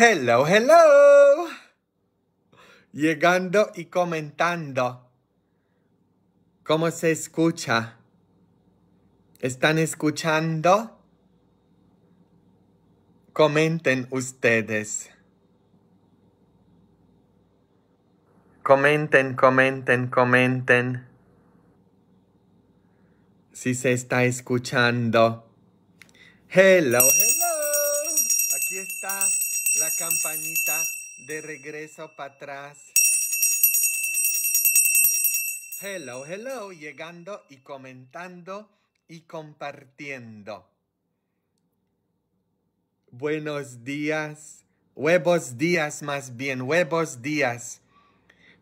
Hello, hello. Llegando y comentando. ¿Cómo se escucha? ¿Están escuchando? Comenten ustedes. Comenten, comenten, comenten. Si se está escuchando. Hello, hello. Aquí está la campanita de regreso para atrás. Hello, hello, llegando y comentando y compartiendo. Buenos días, huevos días más bien, huevos días.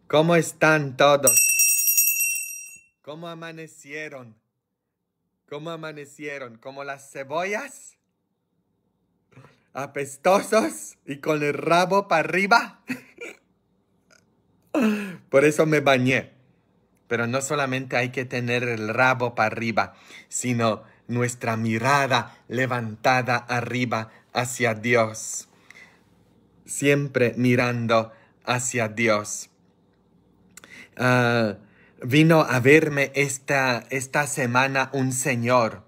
¿Cómo están todos? ¿Cómo amanecieron? ¿Cómo amanecieron? ¿Como las cebollas? apestosos y con el rabo para arriba. Por eso me bañé. Pero no solamente hay que tener el rabo para arriba, sino nuestra mirada levantada arriba hacia Dios. Siempre mirando hacia Dios. Ah, vino a verme esta, esta semana un señor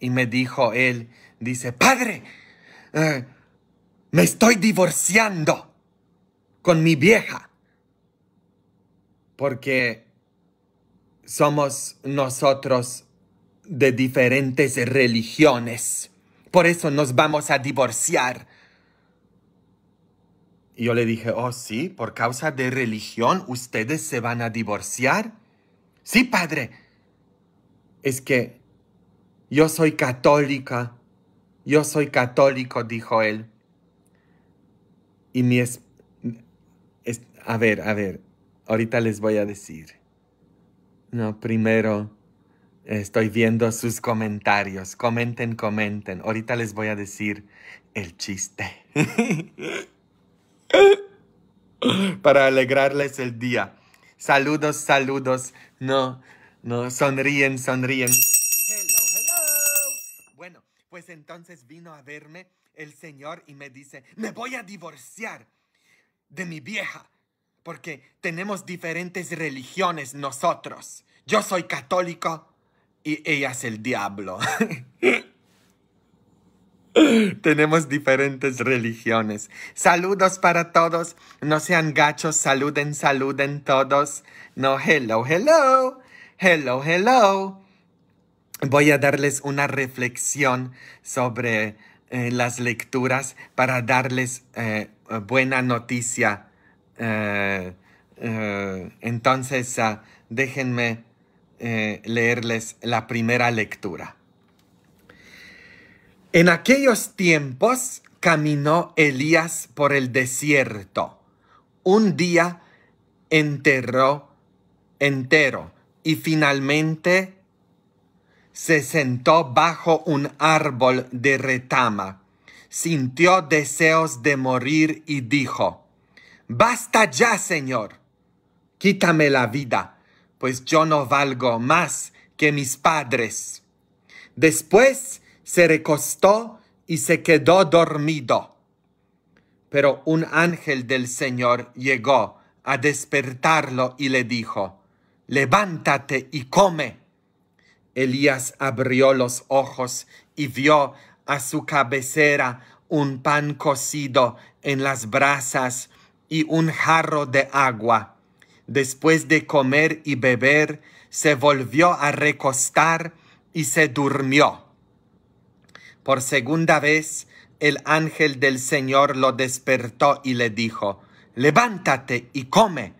y me dijo él, dice, Padre, eh, me estoy divorciando con mi vieja. Porque somos nosotros de diferentes religiones. Por eso nos vamos a divorciar. Y yo le dije, oh sí, por causa de religión ustedes se van a divorciar. Sí, padre. Es que yo soy católica yo soy católico, dijo él. Y mi es, a ver, a ver, ahorita les voy a decir. No, primero estoy viendo sus comentarios. Comenten, comenten. Ahorita les voy a decir el chiste. Para alegrarles el día. Saludos, saludos. No, no, sonríen, sonríen. Pues entonces vino a verme el Señor y me dice, me voy a divorciar de mi vieja, porque tenemos diferentes religiones nosotros. Yo soy católico y ella es el diablo. Tenemos diferentes religiones. Saludos para todos. No sean gachos. Saluden, saluden todos. No, hello, hello. Hello, hello voy a darles una reflexión sobre eh, las lecturas para darles eh, buena noticia. Eh, entonces, ah, déjenme leerles la primera lectura. En aquellos tiempos caminó Elías por el desierto. Un día enterró entero y finalmente se sentó bajo un árbol de retama, sintió deseos de morir y dijo, Basta ya, Señor, quítame la vida, pues yo no valgo más que mis padres. Después se recostó y se quedó dormido. Pero un ángel del Señor llegó a despertarlo y le dijo, Levántate y come Elías abrió los ojos y vio a su cabecera un pan cocido en las brasas y un jarro de agua. Después de comer y beber, se volvió a recostar y se durmió. Por segunda vez, el ángel del Señor lo despertó y le dijo, Levántate y come,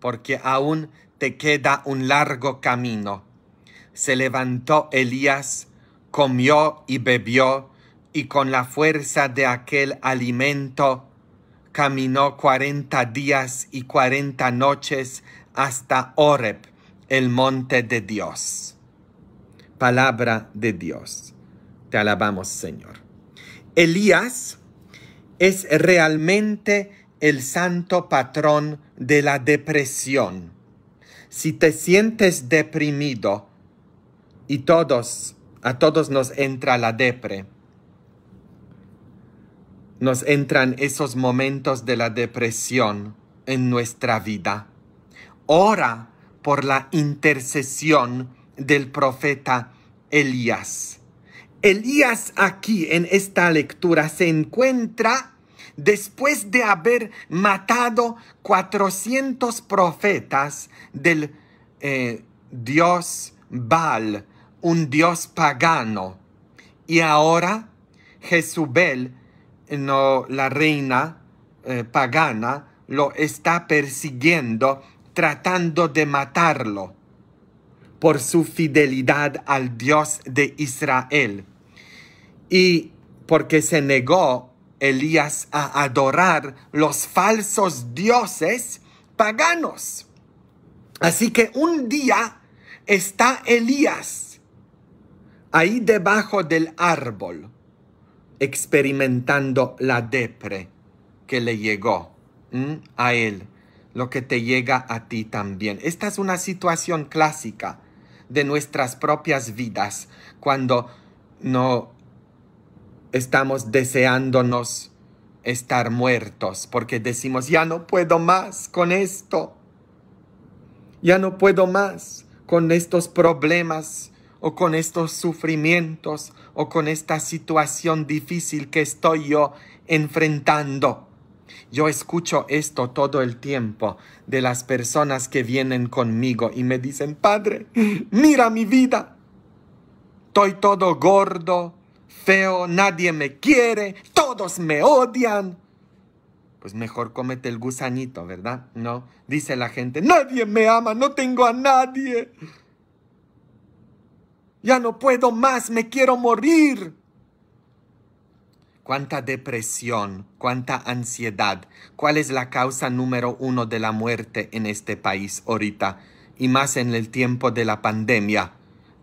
porque aún te queda un largo camino se levantó Elías, comió y bebió, y con la fuerza de aquel alimento caminó cuarenta días y cuarenta noches hasta Horeb, el monte de Dios. Palabra de Dios. Te alabamos, Señor. Elías es realmente el santo patrón de la depresión. Si te sientes deprimido, y todos, a todos nos entra la depre. Nos entran esos momentos de la depresión en nuestra vida. Ora por la intercesión del profeta Elías. Elías aquí en esta lectura se encuentra después de haber matado 400 profetas del eh, dios Baal, un dios pagano. Y ahora Jezubel, eh, no, la reina eh, pagana, lo está persiguiendo, tratando de matarlo por su fidelidad al Dios de Israel. Y porque se negó Elías a adorar los falsos dioses paganos. Así que un día está Elías ahí debajo del árbol, experimentando la depre que le llegó a él, lo que te llega a ti también. Esta es una situación clásica de nuestras propias vidas cuando no estamos deseándonos estar muertos porque decimos, ya no puedo más con esto, ya no puedo más con estos problemas o con estos sufrimientos o con esta situación difícil que estoy yo enfrentando. Yo escucho esto todo el tiempo de las personas que vienen conmigo y me dicen, Padre, mira mi vida. Estoy todo gordo, feo, nadie me quiere, todos me odian. Pues mejor comete el gusanito, ¿verdad? No, dice la gente, nadie me ama, no tengo a nadie. Ya no puedo más, me quiero morir. Cuánta depresión, cuánta ansiedad. ¿Cuál es la causa número uno de la muerte en este país ahorita? Y más en el tiempo de la pandemia.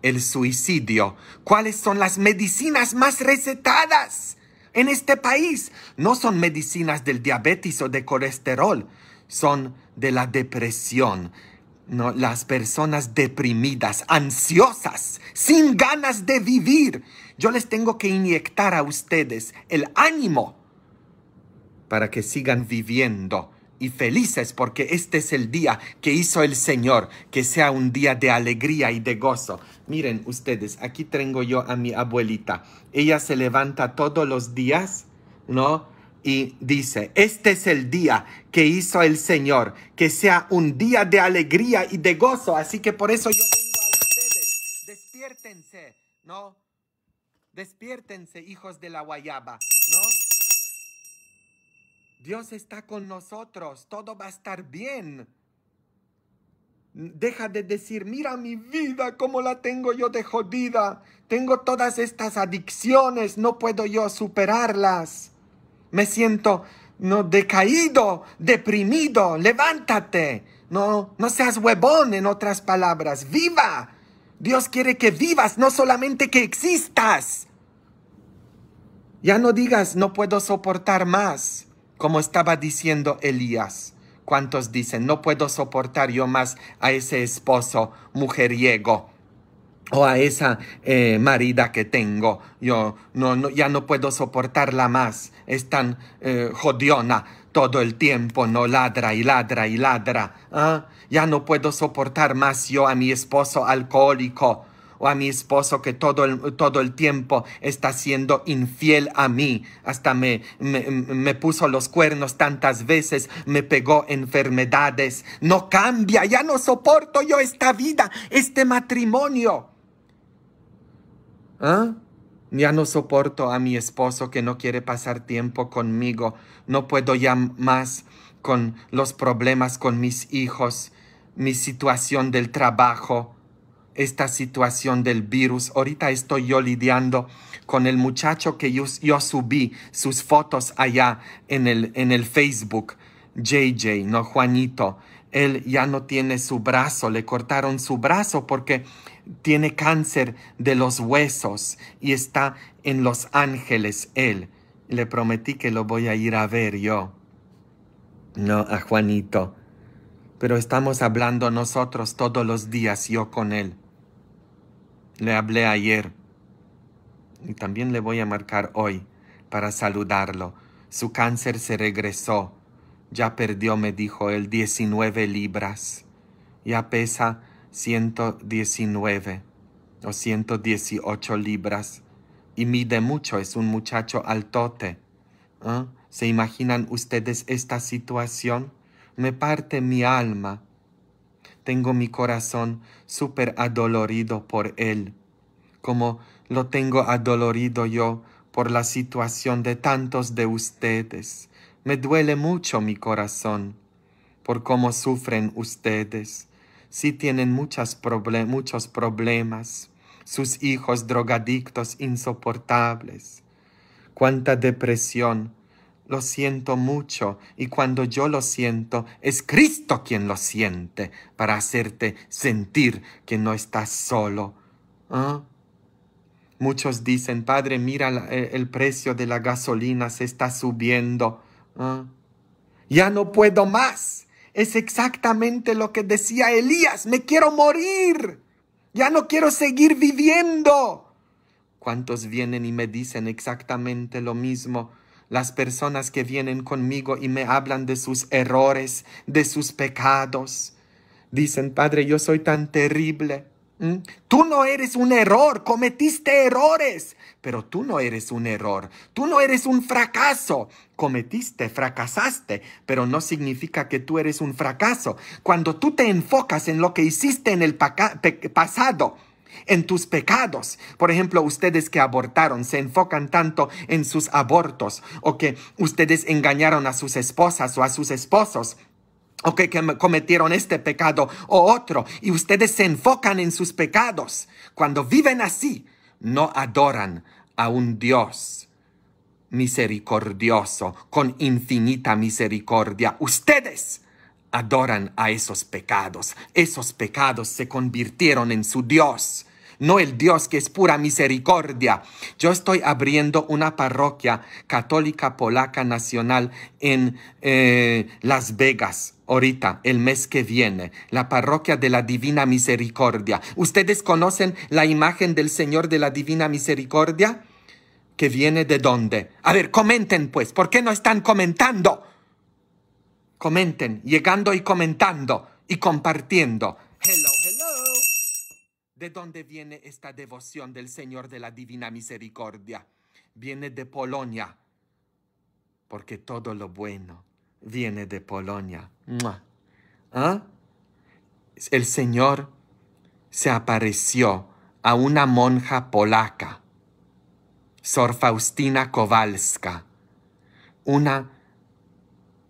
El suicidio. ¿Cuáles son las medicinas más recetadas en este país? No son medicinas del diabetes o de colesterol, son de la depresión no, las personas deprimidas, ansiosas, sin ganas de vivir. Yo les tengo que inyectar a ustedes el ánimo para que sigan viviendo y felices porque este es el día que hizo el Señor, que sea un día de alegría y de gozo. Miren ustedes, aquí tengo yo a mi abuelita. Ella se levanta todos los días, ¿no? y dice, este es el día que hizo el Señor, que sea un día de alegría y de gozo. Así que por eso yo vengo a ustedes, despiértense, ¿no? Despiértense, hijos de la guayaba, ¿no? Dios está con nosotros, todo va a estar bien. Deja de decir, mira mi vida, cómo la tengo yo de jodida. Tengo todas estas adicciones, no puedo yo superarlas me siento no decaído, deprimido, levántate. No, no seas huevón en otras palabras, viva. Dios quiere que vivas, no solamente que existas. Ya no digas, no puedo soportar más, como estaba diciendo Elías. ¿Cuántos dicen, no puedo soportar yo más a ese esposo mujeriego? o a esa eh, marida que tengo. Yo no, ya no puedo soportarla más. Es tan eh, jodiona todo el tiempo. No ladra y ladra y ladra. ¿Ah? Ya no puedo soportar más yo a mi esposo alcohólico o a mi esposo que todo el, todo el tiempo está siendo infiel a mí. Hasta me, me puso los cuernos tantas veces, me pegó enfermedades. No cambia, ya no soporto yo esta vida, este matrimonio. ¿Ah? Ya no soporto a mi esposo que no quiere pasar tiempo conmigo. No puedo ya más con los problemas con mis hijos, mi situación del trabajo, esta situación del virus. Ahorita estoy yo lidiando con el muchacho que yo, subí sus fotos allá en el, en el Facebook. JJ, no Juanito. Él ya no tiene su brazo, le cortaron su brazo porque tiene cáncer de los huesos y está en Los Ángeles él. Le prometí que lo voy a ir a ver yo. No, a Juanito. Pero estamos hablando nosotros todos los días, yo con él. Le hablé ayer. Y también le voy a marcar hoy para saludarlo. Su cáncer se regresó. Ya perdió, me dijo él, 19 libras. Ya pesa 119 o 118 libras y mide mucho, es un muchacho altote. ¿ah? ¿Se imaginan ustedes esta situación? Me parte mi alma. Tengo mi corazón súper adolorido por él, como lo tengo adolorido yo por la situación de tantos de ustedes. Me duele mucho mi corazón por cómo sufren ustedes. Si tienen muchos problemas, sus hijos drogadictos insoportables. Cuánta depresión. Lo siento mucho y cuando yo lo siento, es Cristo quien lo siente para hacerte sentir que no estás solo. ¿Ah? Muchos dicen, Padre, mira eh, el precio de la gasolina se está subiendo. ¿Ah? Ya no puedo más es exactamente lo que decía Elías, me quiero morir, ya no quiero seguir viviendo. ¿Cuántos vienen y me dicen exactamente lo mismo? Las personas que vienen conmigo y me hablan de sus errores, de sus pecados. Dicen, Padre, yo soy tan terrible. Tú no eres un error, cometiste errores, pero tú no eres un error, tú no eres un fracaso, cometiste, fracasaste, pero no significa que tú eres un fracaso. Cuando tú te enfocas en lo que hiciste en el pasado, en tus pecados, por ejemplo, ustedes que abortaron se enfocan tanto en sus abortos o que ustedes engañaron a sus esposas o a sus esposos o que cometieron este pecado o otro, y ustedes se enfocan en sus pecados. Cuando viven así, no adoran a un Dios misericordioso, con infinita misericordia. Ustedes adoran a esos pecados. Esos pecados se convirtieron en su Dios no el Dios que es pura misericordia. Yo estoy abriendo una parroquia católica polaca nacional en eh, Las Vegas, ahorita, el mes que viene, la parroquia de la Divina Misericordia. ¿Ustedes conocen la imagen del Señor de la Divina Misericordia? ¿Que viene de dónde? A ver, comenten pues, ¿por qué no están comentando? Comenten, llegando y comentando y compartiendo. ¿De dónde viene esta devoción del Señor de la Divina Misericordia? Viene de Polonia, porque todo lo bueno viene de Polonia. ¿Ah? El Señor se apareció a una monja polaca, Sor Faustina Kowalska, una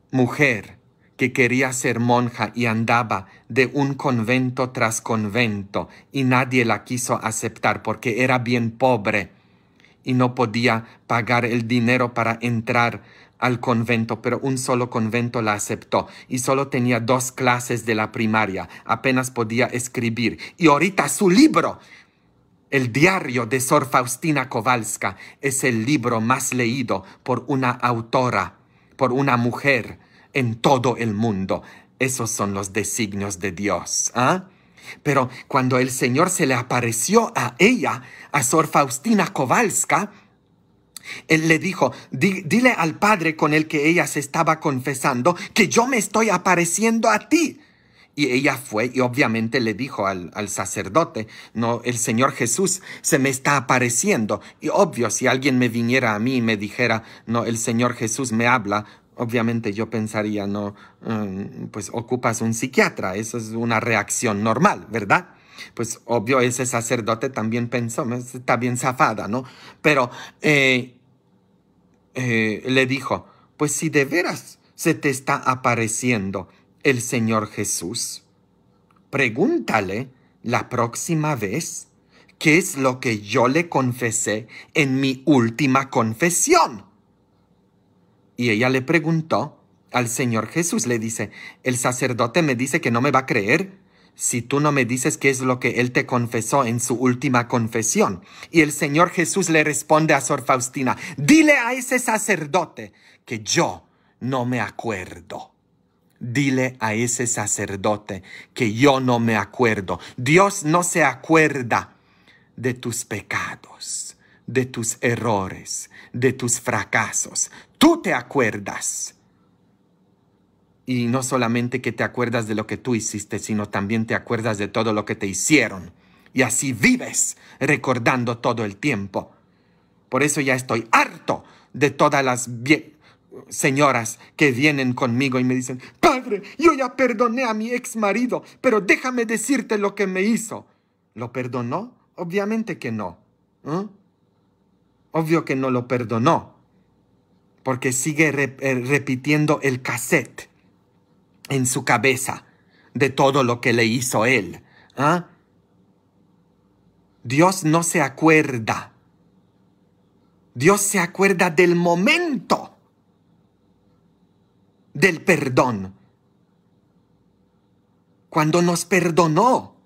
mujer que quería ser monja y andaba de un convento tras convento, y nadie la quiso aceptar porque era bien pobre y no podía pagar el dinero para entrar al convento, pero un solo convento la aceptó y solo tenía dos clases de la primaria, apenas podía escribir. Y ahorita su libro, el diario de Sor Faustina Kowalska, es el libro más leído por una autora, por una mujer en todo el mundo. Esos son los designios de Dios. ¿ah? Pero cuando el Señor se le apareció a ella, a Sor Faustina Kowalska, él le dijo, dile al padre con el que ella se estaba confesando que yo me estoy apareciendo a ti. Y ella fue y obviamente le dijo al, al, sacerdote, no, el Señor Jesús se me está apareciendo. Y obvio, si alguien me viniera a mí y me dijera, no, el Señor Jesús me habla, obviamente yo pensaría, no, mm, pues ocupas un psiquiatra, eso es una reacción normal, ¿verdad? Pues obvio, ese sacerdote también pensó, está bien zafada, ¿no? Pero eh, eh, le dijo, pues si de veras se te está apareciendo el Señor Jesús, pregúntale la próxima vez qué es lo que yo le confesé en mi última confesión. Y ella le preguntó al Señor Jesús, le dice, el sacerdote me dice que no me va a creer si tú no me dices qué es lo que él te confesó en su última confesión. Y el Señor Jesús le responde a Sor Faustina, dile a ese sacerdote que yo no me acuerdo. Dile a ese sacerdote que yo no me acuerdo. Dios no se acuerda de tus pecados de tus errores, de tus fracasos. Tú te acuerdas. Y no solamente que te acuerdas de lo que tú hiciste, sino también te acuerdas de todo lo que te hicieron. Y así vives recordando todo el tiempo. Por eso ya estoy harto de todas las señoras que vienen conmigo y me dicen, Padre, yo ya perdoné a mi ex marido, pero déjame decirte lo que me hizo. ¿Lo perdonó? Obviamente que no. ¿eh? obvio que no lo perdonó, porque sigue eh, repitiendo el cassette en su cabeza de todo lo que le hizo él. ¿ah? Dios no se acuerda. Dios se acuerda del momento del perdón. Cuando nos perdonó,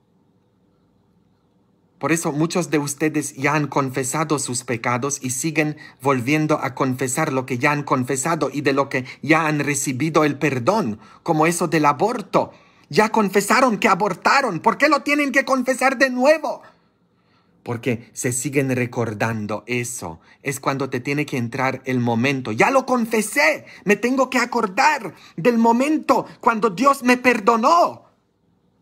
por eso muchos de ustedes ya han confesado sus pecados y siguen volviendo a confesar lo que ya han confesado y de lo que ya han recibido el perdón, como eso del aborto. Ya confesaron que abortaron. ¿Por qué lo tienen que confesar de nuevo? Porque se siguen recordando eso. Es cuando te tiene que entrar el momento. Ya lo confesé. Me tengo que acordar del momento cuando Dios me perdonó.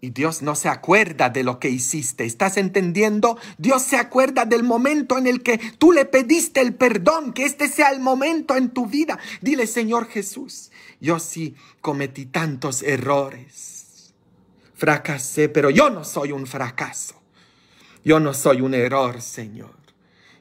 Y Dios no se acuerda de lo que hiciste. ¿Estás entendiendo? Dios se acuerda del momento en el que tú le pediste el perdón, que este sea el momento en tu vida. Dile, Señor Jesús, yo sí cometí tantos errores. Fracasé, pero yo no soy un fracaso. Yo no soy un error, Señor.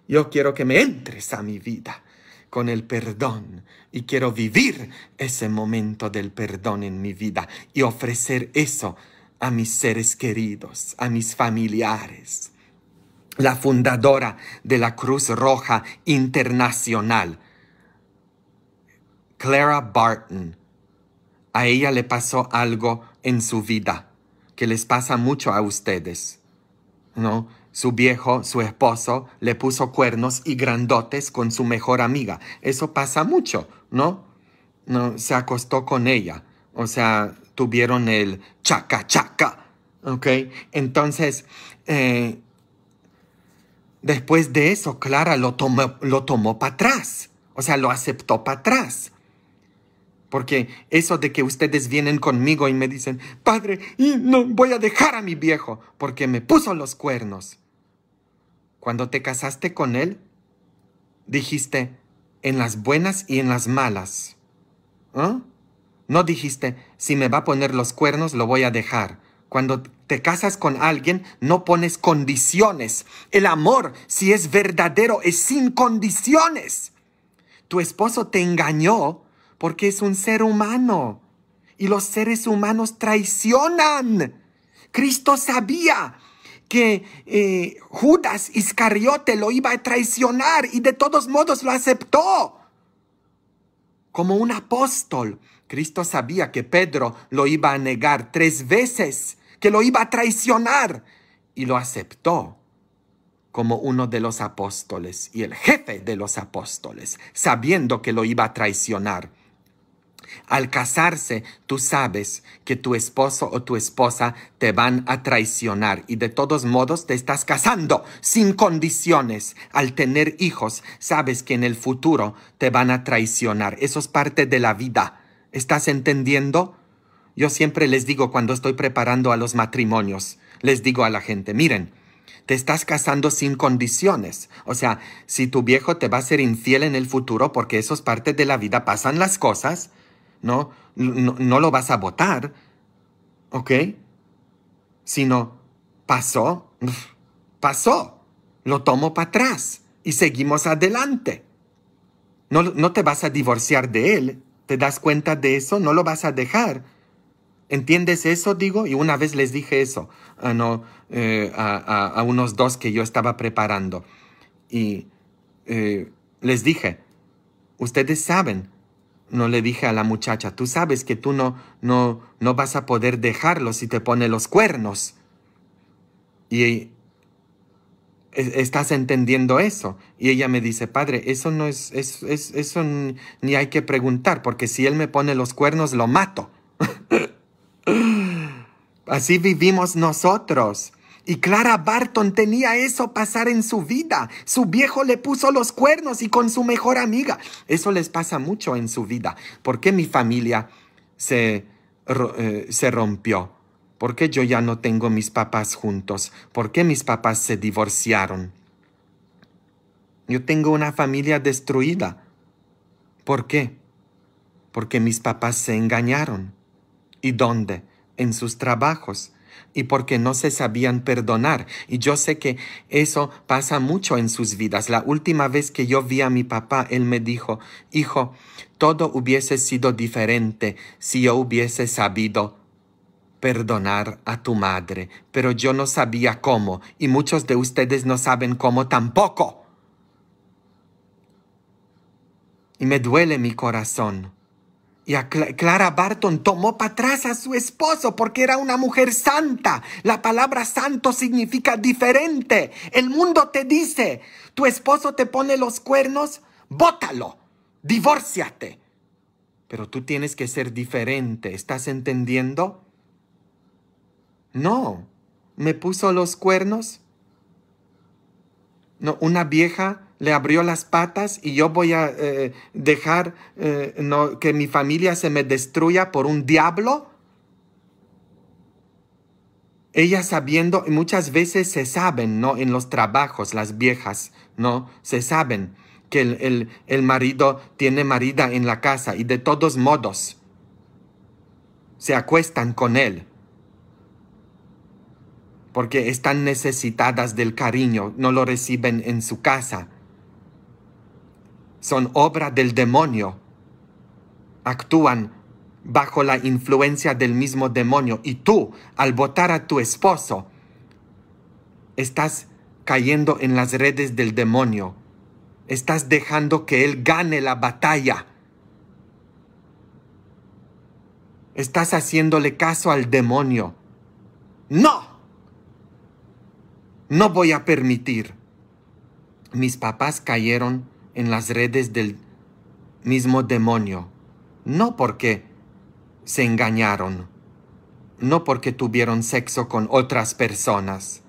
Yo quiero que me entres a mi vida con el perdón y quiero vivir ese momento del perdón en mi vida y ofrecer eso a mis seres queridos, a mis familiares. La fundadora de la Cruz Roja Internacional, Clara Barton. A ella le pasó algo en su vida que les pasa mucho a ustedes, ¿no? Su viejo, su esposo, le puso cuernos y grandotes con su mejor amiga. Eso pasa mucho, ¿no? No se acostó con ella. O sea, tuvieron el chaca chaca. ¿Ok? Entonces, eh, después de eso, Clara lo tomó, lo tomó para atrás. O sea, lo aceptó para atrás. Porque eso de que ustedes vienen conmigo y me dicen, padre, y no voy a dejar a mi viejo porque me puso los cuernos. Cuando te casaste con él, dijiste, en las buenas y en las malas. ¿eh? No dijiste, si me va a poner los cuernos, lo voy a dejar. Cuando te casas con alguien, no pones condiciones. El amor, si es verdadero, es sin condiciones. Tu esposo te engañó porque es un ser humano. Y los seres humanos traicionan. Cristo sabía que eh, Judas Iscariote lo iba a traicionar y de todos modos lo aceptó como un apóstol, Cristo sabía que Pedro lo iba a negar tres veces, que lo iba a traicionar, y lo aceptó como uno de los apóstoles y el jefe de los apóstoles, sabiendo que lo iba a traicionar. Al casarse, tú sabes que tu esposo o tu esposa te van a traicionar y de todos modos te estás casando sin condiciones. Al tener hijos, sabes que en el futuro te van a traicionar. Eso es parte de la vida. ¿Estás entendiendo? Yo siempre les digo cuando estoy preparando a los matrimonios, les digo a la gente, miren, te estás casando sin condiciones. O sea, si tu viejo te va a ser infiel en el futuro porque eso es parte de la vida, pasan las cosas, ¿no? No, lo vas a votar, ¿ok? Sino, pasó, pasó, lo tomo para atrás y seguimos adelante. No, no te vas a divorciar de él, ¿Te das cuenta de eso? No lo vas a dejar. ¿Entiendes eso? Digo, y una vez les dije eso ah, eh, a, no, a, unos dos que yo estaba preparando. Y eh, les dije, ustedes saben, no le dije a la muchacha, tú sabes que tú no, no, no vas a poder dejarlo si te pone los cuernos. Y e, estás entendiendo eso. Y ella me dice, padre, eso no es, es, es eso ni hay que preguntar, porque si él me pone los cuernos, lo mato. Así vivimos nosotros. Y Clara Barton tenía eso pasar en su vida. Su viejo le puso los cuernos y con su mejor amiga. Eso les pasa mucho en su vida. ¿Por qué mi familia se, eh, se rompió? ¿Por qué yo ya no tengo mis papás juntos? ¿Por qué mis papás se divorciaron? Yo tengo una familia destruida. ¿Por qué? Porque mis papás se engañaron. ¿Y dónde? En sus trabajos. Y porque no se sabían perdonar. Y yo sé que eso pasa mucho en sus vidas. La última vez que yo vi a mi papá, él me dijo, hijo, todo hubiese sido diferente si yo hubiese sabido perdonar a tu madre, pero yo no sabía cómo y muchos de ustedes no saben cómo tampoco. Y me duele mi corazón. Y a Clara Barton tomó para atrás a su esposo porque era una mujer santa. La palabra santo significa diferente. El mundo te dice, tu esposo te pone los cuernos, bótalo, divórciate. Pero tú tienes que ser diferente, ¿estás entendiendo? No. ¿Me puso los cuernos? una vieja le abrió las patas y yo voy a eh, dejar eh, que mi familia se me destruya por un diablo. Ella sabiendo, muchas veces se saben, En los trabajos, las viejas, ¿no? Se saben que el, el marido tiene marida en la casa y de todos modos se acuestan con él porque están necesitadas del cariño, no lo reciben en su casa. Son obra del demonio. Actúan bajo la influencia del mismo demonio. Y tú, al votar a tu esposo, estás cayendo en las redes del demonio. Estás dejando que él gane la batalla. Estás haciéndole caso al demonio. No. No voy a permitir. Mis papás cayeron en las redes del mismo demonio, no porque se engañaron, no porque tuvieron sexo con otras personas,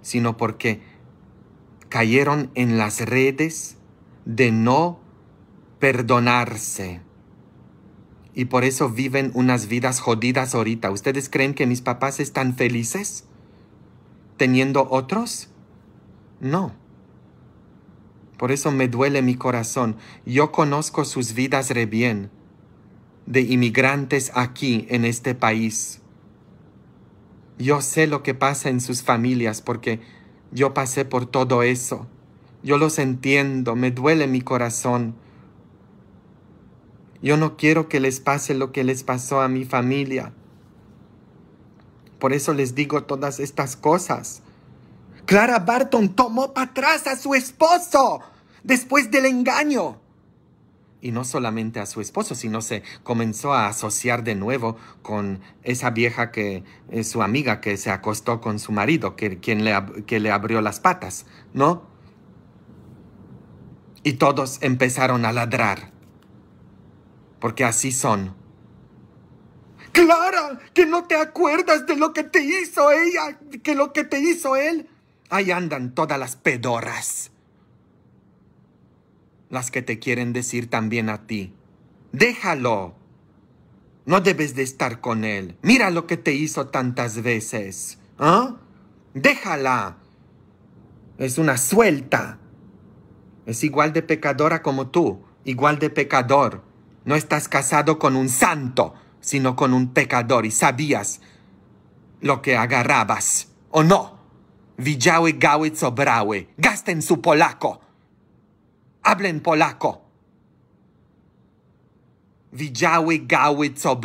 sino porque cayeron en las redes de no perdonarse. Y por eso viven unas vidas jodidas ahorita. ¿Ustedes creen que mis papás están felices? teniendo otros? No. Por eso me duele mi corazón. Yo conozco sus vidas re bien, de inmigrantes aquí en este país. Yo sé lo que pasa en sus familias porque yo pasé por todo eso. Yo los entiendo, me duele mi corazón. Yo no quiero que les pase lo que les pasó a mi familia. Por eso les digo todas estas cosas. Clara Barton tomó para atrás a su esposo después del engaño. Y no solamente a su esposo, sino se comenzó a asociar de nuevo con esa vieja que es eh, su amiga que se acostó con su marido, que, quien le, que le abrió las patas, ¿no? Y todos empezaron a ladrar, porque así son. Clara, que no te acuerdas de lo que te hizo ella, que lo que te hizo él. Ahí andan todas las pedoras. Las que te quieren decir también a ti. Déjalo. No debes de estar con él. Mira lo que te hizo tantas veces. ¿Ah? Déjala. Es una suelta. Es igual de pecadora como tú, igual de pecador. No estás casado con un santo sino con un pecador y sabías lo que agarrabas, ¿o no? Villawe gaue, co Gasten su polaco. Hablen polaco. Villawe gaue, co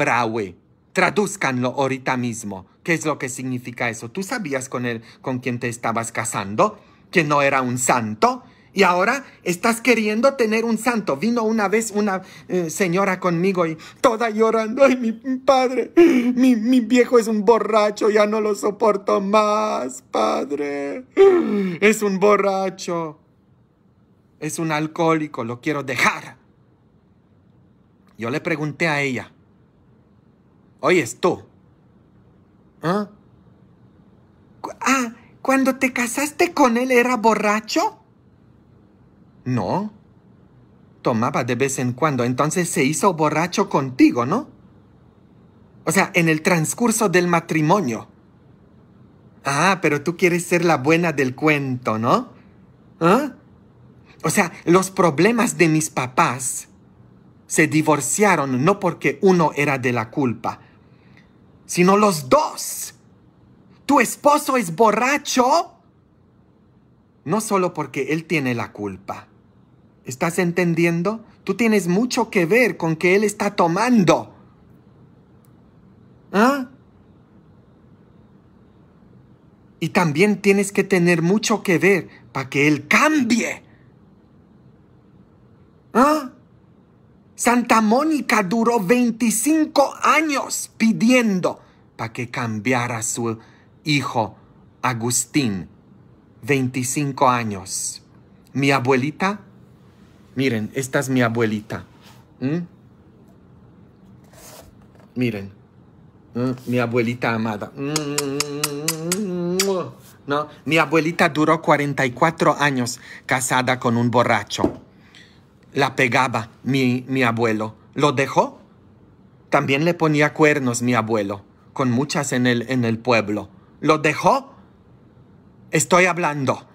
Traduzcanlo ahorita mismo. ¿Qué es lo que significa eso? ¿Tú sabías con, él, con quien te estabas casando? ¿Que no era un santo? Y ahora estás queriendo tener un santo. Vino una vez una eh, señora conmigo y toda llorando, ay, mi padre, mi, viejo es un borracho, ya no lo soporto más, padre. Es un borracho. Es un alcohólico, lo quiero dejar. Yo le pregunté a ella, Oye, tú, ¿Ah? ah, cuando te casaste con él era borracho? No. Tomaba de vez en cuando, entonces se hizo borracho contigo, ¿no? O sea, en el transcurso del matrimonio. Ah, pero tú quieres ser la buena del cuento, ¿no? ¿Ah? O sea, los problemas de mis papás se divorciaron no porque uno era de la culpa, sino los dos. Tu esposo es borracho no solo porque él tiene la culpa, ¿Estás entendiendo? Tú tienes mucho que ver con que Él está tomando. ¿Ah? Y también tienes que tener mucho que ver para que Él cambie. ¿Ah? Santa Mónica duró 25 años pidiendo para que cambiara su hijo Agustín. 25 años. Mi abuelita Miren, esta es mi abuelita. ¿Mm? Miren, ¿Mm? mi abuelita amada. ¿No? Mi abuelita duró 44 años casada con un borracho. La pegaba mi, mi abuelo. ¿Lo dejó? También le ponía cuernos mi abuelo, con muchas en el, en el pueblo. ¿Lo dejó? Estoy hablando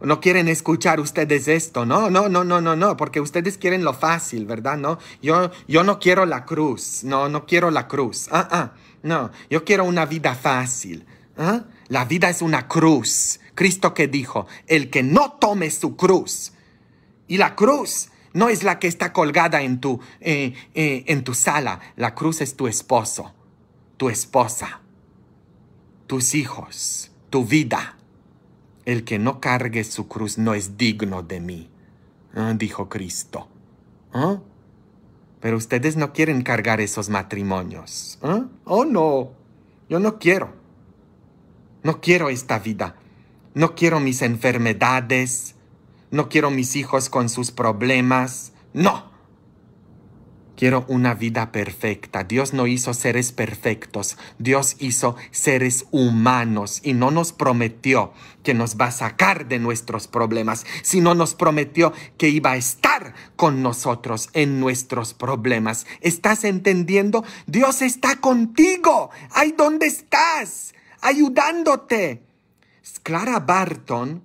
no quieren escuchar ustedes esto, no, no, no, no, no, no, porque ustedes quieren lo fácil, ¿verdad? No, yo, yo no quiero la cruz, no, no quiero la cruz, ah, ah, no, yo quiero una vida fácil, ¿Ah? La vida es una cruz, Cristo que dijo, el que no tome su cruz, y la cruz no es la que está colgada en tu, eh, eh, en tu sala, la cruz es tu esposo, tu esposa, tus hijos, tu vida el que no cargue su cruz no es digno de mí, ¿ah? dijo Cristo. ¿ah? Pero ustedes no quieren cargar esos matrimonios. ¿ah? Oh, no. Yo no quiero. No quiero esta vida. No quiero mis enfermedades. No quiero mis hijos con sus problemas. No. Quiero una vida perfecta. Dios no hizo seres perfectos. Dios hizo seres humanos y no nos prometió que nos va a sacar de nuestros problemas, sino nos prometió que iba a estar con nosotros en nuestros problemas. ¿Estás entendiendo? Dios está contigo. Ahí ¿dónde estás, ayudándote. Clara Barton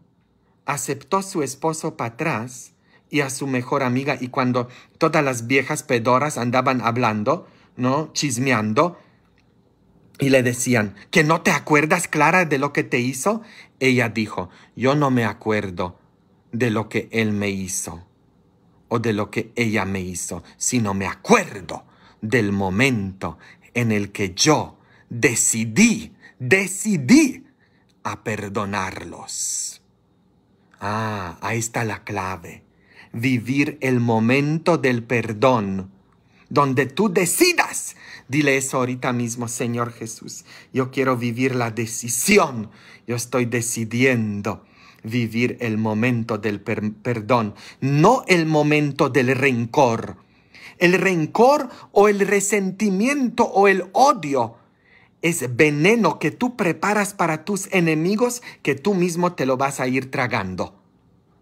aceptó a su esposo para atrás y a su mejor amiga y cuando todas las viejas pedoras andaban hablando, ¿no? Chismeando. Y le decían, ¿que no te acuerdas, Clara, de lo que te hizo? Ella dijo, yo no me acuerdo de lo que él me hizo o de lo que ella me hizo, sino me acuerdo del momento en el que yo decidí, decidí a perdonarlos. Ah, ahí está la clave vivir el momento del perdón, donde tú decidas. Dile eso ahorita mismo, Señor Jesús. Yo quiero vivir la decisión. Yo estoy decidiendo vivir el momento del perdón, no el momento del rencor. El rencor o el resentimiento o el odio es veneno que tú preparas para tus enemigos que tú mismo te lo vas a ir tragando.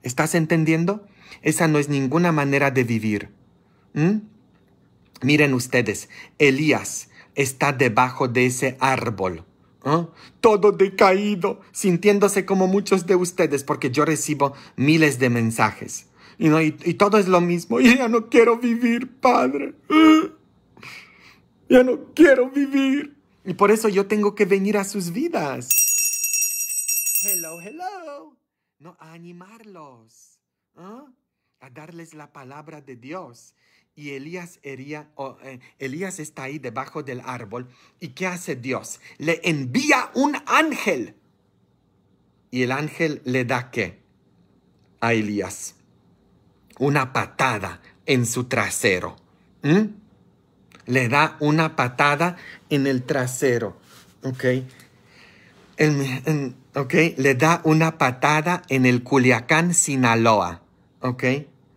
¿Estás entendiendo? Esa no es ninguna manera de vivir. ¿Mm? Miren ustedes, Elías está debajo de ese árbol. Todo decaído, sintiéndose como muchos de ustedes, porque yo recibo miles de mensajes. Y, no, y, todo es lo mismo. Y ya no quiero vivir, Padre. Ya no quiero vivir. Y por eso yo tengo que venir a sus vidas. Hello, hello. No, a animarlos. ¿Ah? a darles la palabra de Dios. Y Elías, hería, eh, Elías está ahí debajo del árbol. ¿Y qué hace Dios? Le envía un ángel. Y el ángel le da qué? A Elías. Una patada en su trasero. ¿Mm? Le da una patada en el trasero. ¿Ok? ok, le da una patada en el Culiacán, Sinaloa. ¿ok?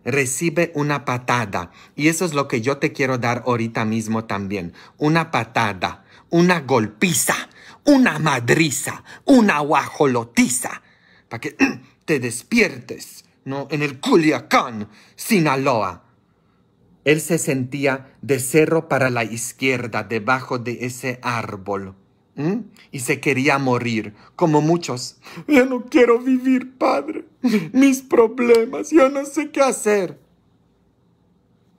recibe una patada. Y eso es lo que yo te quiero dar ahorita mismo también. Una patada, una golpiza, una madriza, una guajolotiza. Para que te despiertes, ¿no? En el Culiacán, Sinaloa. Él se sentía de cerro para la izquierda, debajo de ese árbol. ¿Mm? Y se quería morir, como muchos. Yo no quiero vivir, padre. Mis problemas, yo no sé qué hacer.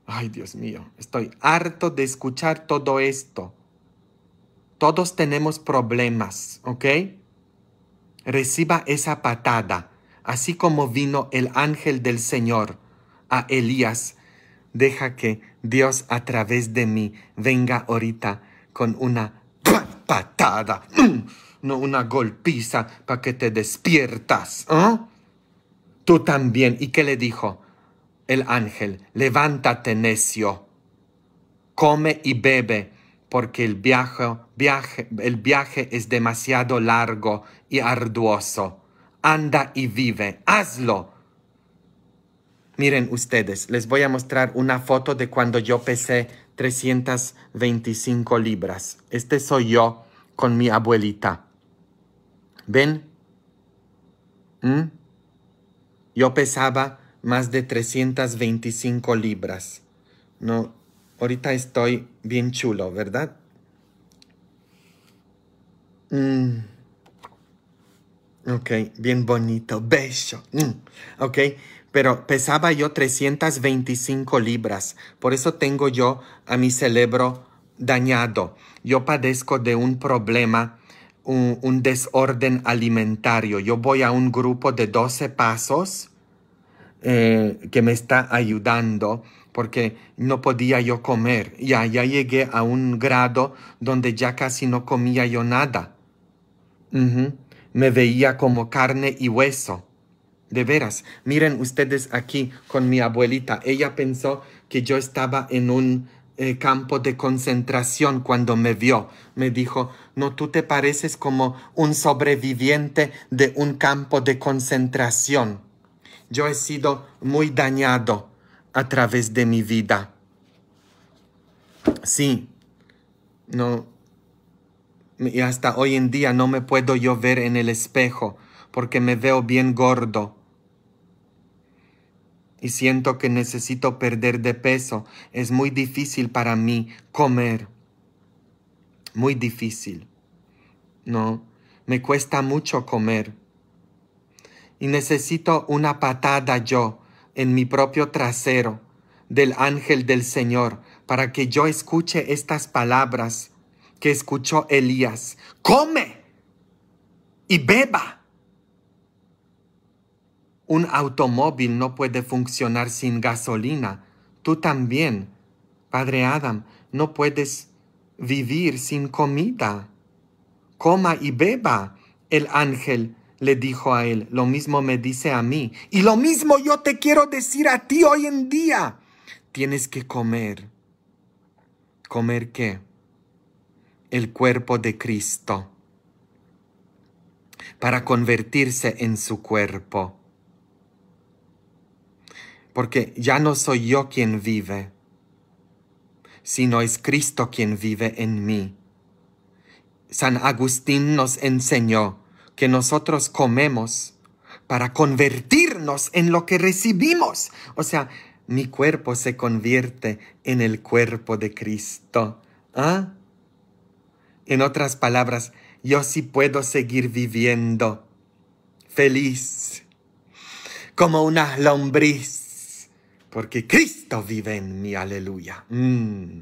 Ay, Dios mío, estoy harto de escuchar todo esto. Todos tenemos problemas, ¿ok? Reciba esa patada, así como vino el ángel del Señor a Elías. Deja que Dios a través de mí venga ahorita con una patada, no una golpiza para que te despiertas. ¿eh? Tú también. ¿Y qué le dijo el ángel? Levántate, necio. Come y bebe, porque el viaje, el viaje es demasiado largo y arduoso. Anda y vive. Hazlo. Miren ustedes, les voy a mostrar una foto de cuando yo pesé 325 libras. Este soy yo con mi abuelita. ¿Ven? ¿Mm? Yo pesaba más de 325 libras. No, ahorita estoy bien chulo, ¿verdad? Mm. Ok, bien bonito, Beso. Mm. Ok, pero pesaba yo 325 libras. Por eso tengo yo a mi cerebro dañado. Yo padezco de un problema, un, desorden alimentario. Yo voy a un grupo de 12 pasos eh, que me está ayudando porque no podía yo comer. Ya, llegué a un grado donde ya casi no comía yo nada. Me veía como carne y hueso. De veras, miren ustedes aquí con mi abuelita. Ella pensó que yo estaba en un eh, campo de concentración cuando me vio. Me dijo, no, tú te pareces como un sobreviviente de un campo de concentración. Yo he sido muy dañado a través de mi vida. Sí, no. Y hasta hoy en día no me puedo yo ver en el espejo porque me veo bien gordo y siento que necesito perder de peso. Es muy difícil para mí comer. Muy difícil. No, me cuesta mucho comer. Y necesito una patada yo en mi propio trasero del ángel del Señor para que yo escuche estas palabras que escuchó Elías. Come y beba un automóvil no puede funcionar sin gasolina. Tú también, Padre Adam, no puedes vivir sin comida. Coma y beba. El ángel le dijo a él, lo mismo me dice a mí. Y lo mismo yo te quiero decir a ti hoy en día. Tienes que comer. ¿Comer qué? El cuerpo de Cristo para convertirse en su cuerpo porque ya no soy yo quien vive, sino es Cristo quien vive en mí. San Agustín nos enseñó que nosotros comemos para convertirnos en lo que recibimos. O sea, mi cuerpo se convierte en el cuerpo de Cristo. ¿Ah? En otras palabras, yo sí puedo seguir viviendo feliz como una lombriz porque Cristo vive en mí, aleluya. Mm,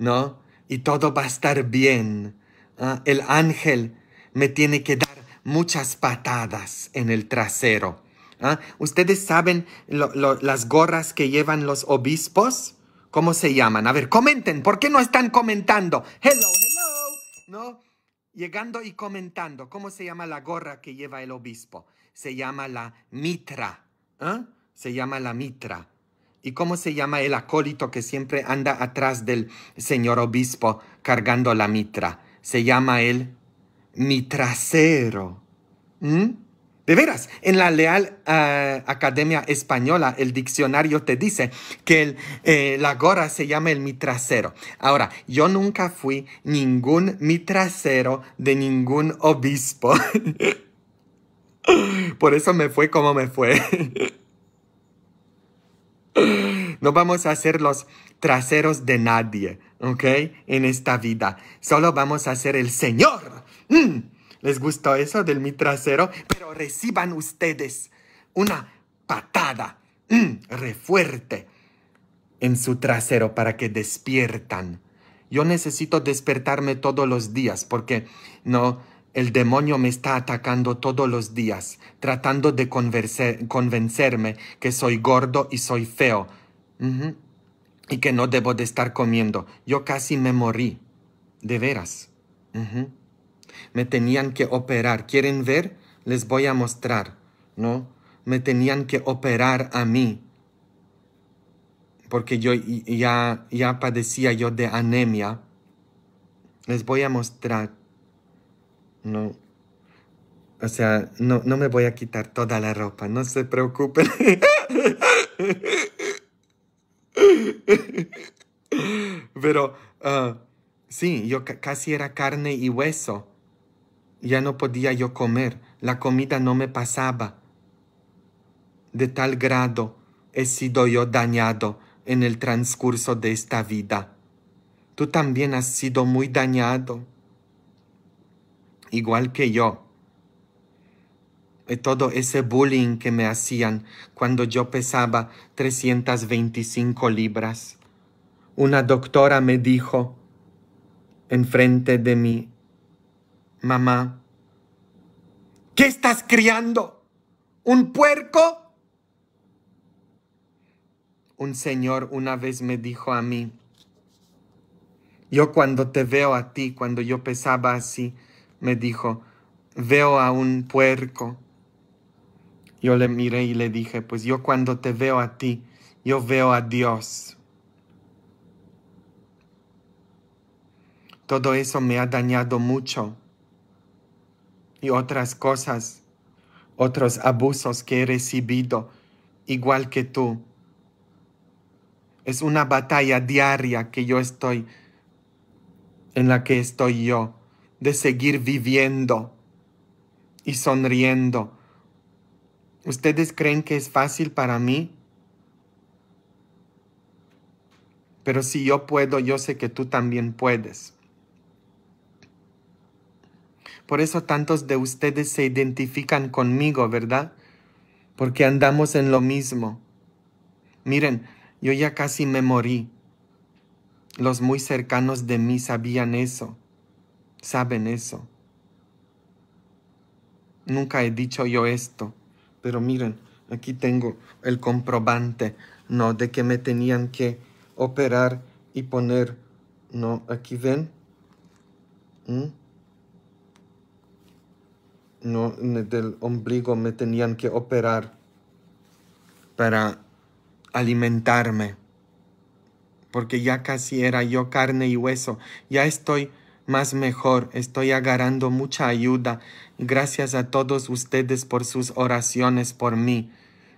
¿No? Y todo va a estar bien. Ah, el ángel me tiene que dar muchas patadas en el trasero. Ah, ¿Ustedes saben las gorras que llevan los obispos? ¿Cómo se llaman? A ver, comenten. ¿Por qué no están comentando? Hello, hello. ¿No? Llegando y comentando. ¿Cómo se llama la gorra que lleva el obispo? Se llama la mitra. ¿ah? Se llama la mitra. ¿Y cómo se llama el acólito que siempre anda atrás del señor obispo cargando la mitra? Se llama el mitracero. ¿Mm? De veras, en la Leal eh, Academia Española, el diccionario te dice que eh, la gorra se llama el mitracero. Ahora, yo nunca fui ningún mitracero de ningún obispo. Por eso me fue como me fue. No vamos a ser los traseros de nadie, ¿ok? En esta vida. Solo vamos a ser el Señor. Mm. ¿Les gustó eso del mi trasero? Pero reciban ustedes una patada mm, refuerte en su trasero para que despiertan. Yo necesito despertarme todos los días porque no el demonio me está atacando todos los días, tratando de convencerme que soy gordo y soy feo y que no debo de estar comiendo. Yo casi me morí, de veras. Me tenían que operar. ¿Quieren ver? Les voy a mostrar, ¿no? Me tenían que operar a mí porque yo ya, ya padecía yo de anemia. Les voy a mostrar no. O sea, no, no me voy a quitar toda la ropa, no se preocupen. Pero ah, sí, yo casi era carne y hueso. Ya no podía yo comer, la comida no me pasaba. De tal grado he sido yo dañado en el transcurso de esta vida. Tú también has sido muy dañado igual que yo. de eh, todo ese bullying que me hacían cuando yo pesaba 325 libras. Una doctora me dijo enfrente de mí, mamá, ¿qué estás criando? ¿Un puerco? Un señor una vez me dijo a mí, yo cuando te veo a ti, cuando yo pesaba así, me dijo, veo a un puerco. Yo le miré y le dije, pues yo cuando te veo a ti, yo veo a Dios. Todo eso me ha dañado mucho. Y otras cosas, otros abusos que he recibido, igual que tú. Es una batalla diaria que yo estoy, en la que estoy yo de seguir viviendo y sonriendo. ¿Ustedes creen que es fácil para mí? Pero si yo puedo, yo sé que tú también puedes. Por eso tantos de ustedes se identifican conmigo, ¿verdad? Porque andamos en lo mismo. Miren, yo ya casi me morí. Los muy cercanos de mí sabían eso saben eso. Nunca he dicho yo esto, pero miren, aquí tengo el comprobante, ¿no? De que me tenían que operar y poner, ¿no? Aquí ven. ¿No? Del ombligo me tenían que operar para alimentarme. Porque ya casi era yo carne y hueso. Ya estoy más mejor. Estoy agarrando mucha ayuda. Gracias a todos ustedes por sus oraciones por mí.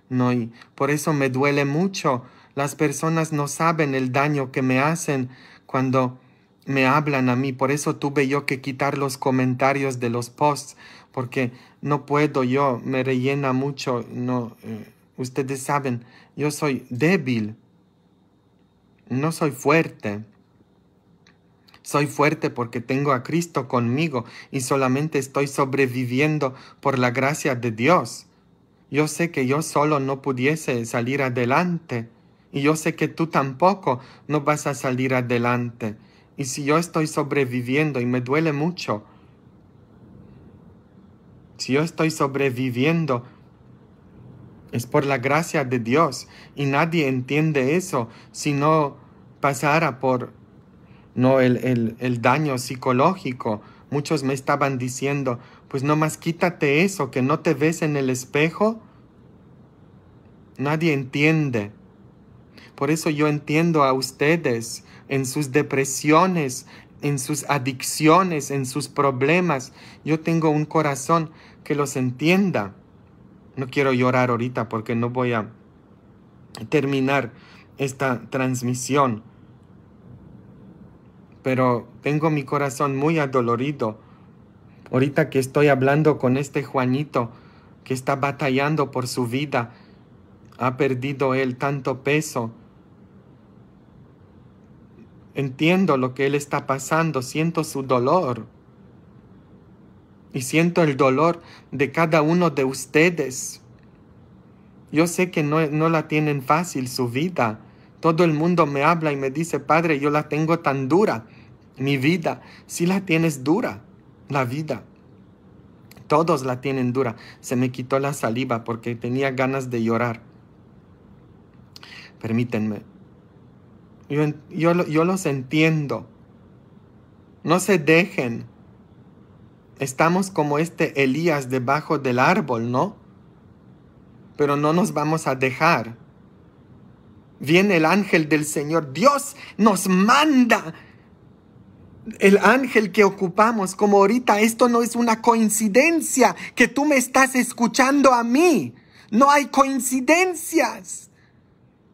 No, por eso me duele mucho. Las personas no saben el daño que me hacen cuando me hablan a mí. Por eso tuve yo que quitar los comentarios de los posts, porque no puedo yo, me rellena mucho. No, eh, ustedes saben, yo soy débil, no soy fuerte. Soy fuerte porque tengo a Cristo conmigo y solamente estoy sobreviviendo por la gracia de Dios. Yo sé que yo solo no pudiese salir adelante y yo sé que tú tampoco no vas a salir adelante. Y si yo estoy sobreviviendo y me duele mucho, si yo estoy sobreviviendo, es por la gracia de Dios y nadie entiende eso si no pasara por ¿no? El, el daño psicológico. Muchos me estaban diciendo, pues nomás quítate eso, que no te ves en el espejo. Nadie entiende. Por eso yo entiendo a ustedes en sus depresiones, en sus adicciones, en sus problemas. Yo tengo un corazón que los entienda. No quiero llorar ahorita porque no voy a terminar esta transmisión pero tengo mi corazón muy adolorido. Ahorita que estoy hablando con este Juanito, que está batallando por su vida, ha perdido él tanto peso. Entiendo lo que él está pasando, siento su dolor. Y siento el dolor de cada uno de ustedes. Yo sé que no, la tienen fácil su vida. Todo el mundo me habla y me dice, Padre, yo la tengo tan dura mi vida, si la tienes dura, la vida. Todos la tienen dura. Se me quitó la saliva porque tenía ganas de llorar. Permítanme. Yo, yo los entiendo. No se dejen. Estamos como este Elías debajo del árbol, ¿no? Pero no nos vamos a dejar. Viene el ángel del Señor. Dios nos manda el ángel que ocupamos, como ahorita, esto no es una coincidencia que tú me estás escuchando a mí. No hay coincidencias.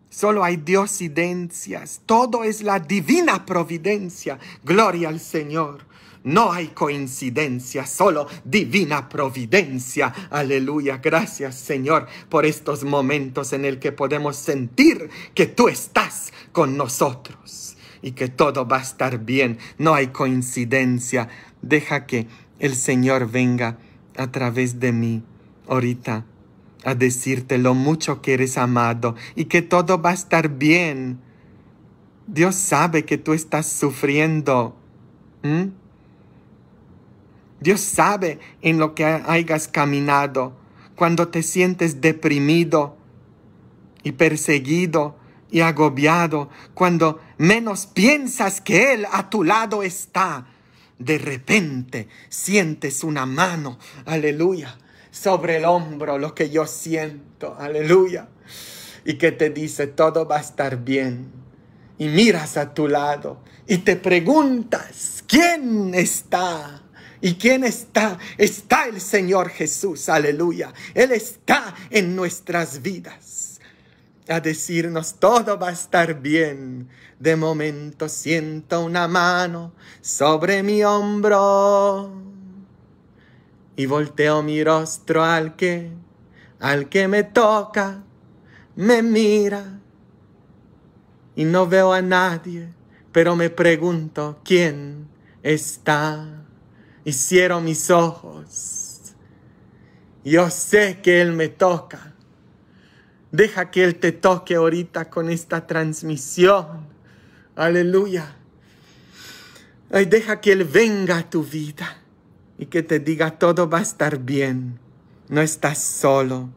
Solo hay diosidencias. Todo es la divina providencia. Gloria al Señor. No hay coincidencia, solo divina providencia. Aleluya. Gracias, Señor, por estos momentos en el que podemos sentir que tú estás con nosotros y que todo va a estar bien. No hay coincidencia. Deja que el Señor venga a través de mí ahorita a decirte lo mucho que eres amado y que todo va a estar bien. Dios sabe que tú estás sufriendo. Dios sabe en lo que hayas caminado. Cuando te sientes deprimido y perseguido y agobiado, cuando menos piensas que Él a tu lado está. De repente sientes una mano, aleluya, sobre el hombro, lo que yo siento, aleluya, y que te dice, todo va a estar bien. Y miras a tu lado y te preguntas, ¿quién está? ¿Y quién está? Está el Señor Jesús, aleluya. Él está en nuestras vidas a decirnos todo va a estar bien. De momento siento una mano sobre mi hombro y volteo mi rostro al que, al que me toca, me mira y no veo a nadie, pero me pregunto quién está. Hicieron mis ojos. Yo sé que él me toca Deja que Él te toque ahorita con esta transmisión. Aleluya. Ay, deja que Él venga a tu vida y que te diga todo va a estar bien. No estás solo.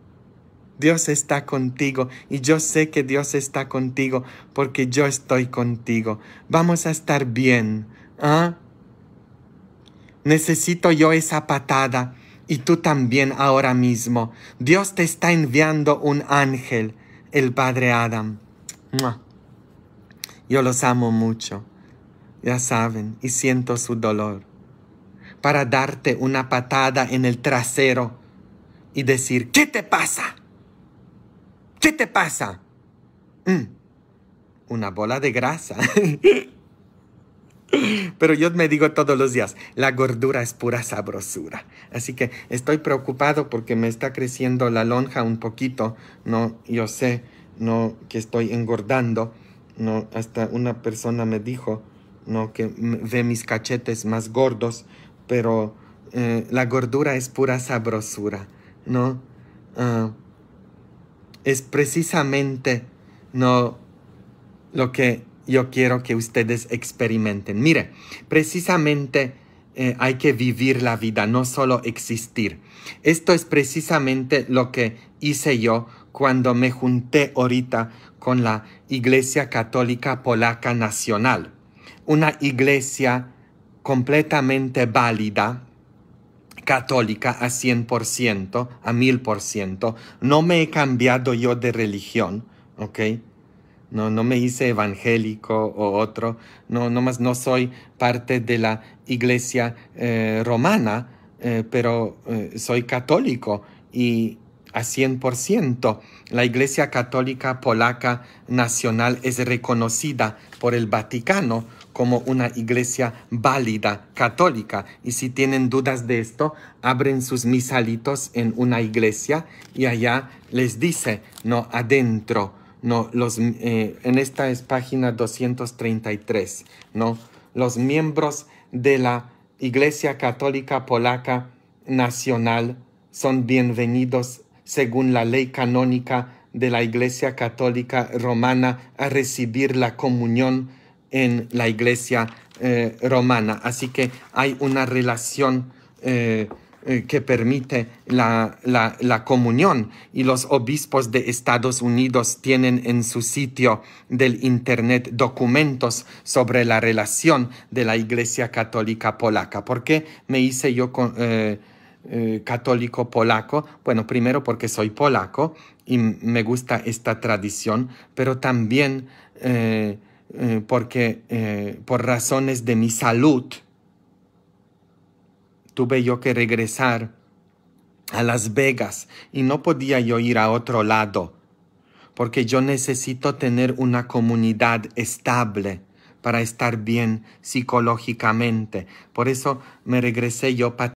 Dios está contigo y yo sé que Dios está contigo porque yo estoy contigo. Vamos a estar bien. ¿ah? Necesito yo esa patada y tú también ahora mismo. Dios te está enviando un ángel, el Padre Adam. Yo los amo mucho, ya saben, y siento su dolor. Para darte una patada en el trasero y decir, ¿qué te pasa? ¿Qué te pasa? Mm. una bola de grasa. Pero yo me digo todos los días, la gordura es pura sabrosura. Así que estoy preocupado porque me está creciendo la lonja un poquito, ¿no? Yo sé, ¿no? Que estoy engordando, ¿no? Hasta una persona me dijo, ¿no? Que ve mis cachetes más gordos, pero eh, la gordura es pura sabrosura, ¿no? Ah, es precisamente, ¿no? Lo que yo quiero que ustedes experimenten. Mire, precisamente eh, hay que vivir la vida, no solo existir. Esto es precisamente lo que hice yo cuando me junté ahorita con la Iglesia Católica Polaca Nacional. Una iglesia completamente válida, católica a 100%, a 1000%. No me he cambiado yo de religión, ¿ok? No, no me hice evangélico o otro, no, nomás no soy parte de la iglesia eh, romana, eh, pero eh, soy católico y a 100%. La iglesia católica polaca nacional es reconocida por el Vaticano como una iglesia válida católica. Y si tienen dudas de esto, abren sus misalitos en una iglesia y allá les dice, no adentro no, los, eh, en esta es página 233, ¿no? Los miembros de la Iglesia Católica Polaca Nacional son bienvenidos según la ley canónica de la Iglesia Católica Romana a recibir la comunión en la Iglesia eh, Romana. Así que hay una relación eh, eh, que permite la, comunión y los obispos de Estados Unidos tienen en su sitio del Internet documentos sobre la relación de la Iglesia Católica Polaca. ¿Por qué me hice yo eh, eh, católico polaco? Bueno, primero porque soy polaco y me gusta esta tradición, pero también porque por razones de mi salud, tuve yo que regresar a Las Vegas y no podía yo ir a otro lado, porque yo necesito tener una comunidad estable para estar bien psicológicamente. Por eso me regresé yo para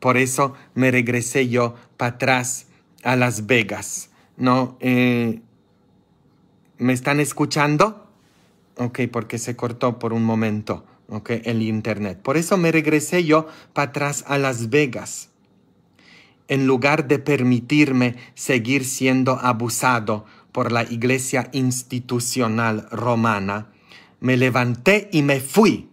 por eso me regresé yo para atrás a Las Vegas. No, eh, ¿me están escuchando? Ok, porque se cortó por un momento el Internet. Por eso me regresé yo para atrás a Las Vegas, en lugar de permitirme seguir siendo abusado por la iglesia institucional romana, me levanté y me fui.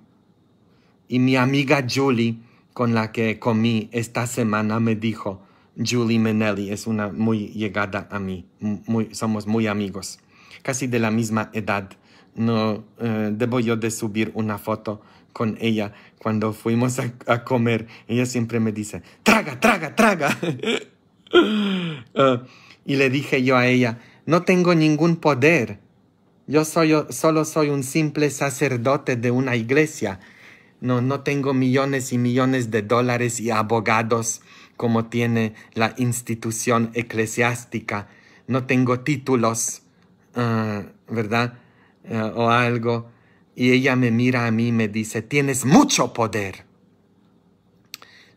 Y mi amiga Julie, con la que comí esta semana, me dijo, Julie Menelli es una muy llegada a mí, muy, somos muy amigos, casi de la misma edad no eh, debo yo de subir una foto con ella cuando fuimos a, comer. Ella siempre me dice, traga, traga, traga. Ah, y le dije yo a ella, no tengo ningún poder. Yo soy, solo soy un simple sacerdote de una iglesia. No, no tengo millones y millones de dólares y abogados como tiene la institución eclesiástica. No tengo títulos, ah, ¿verdad? Eh, o algo. Y ella me mira a mí y me dice, tienes mucho poder.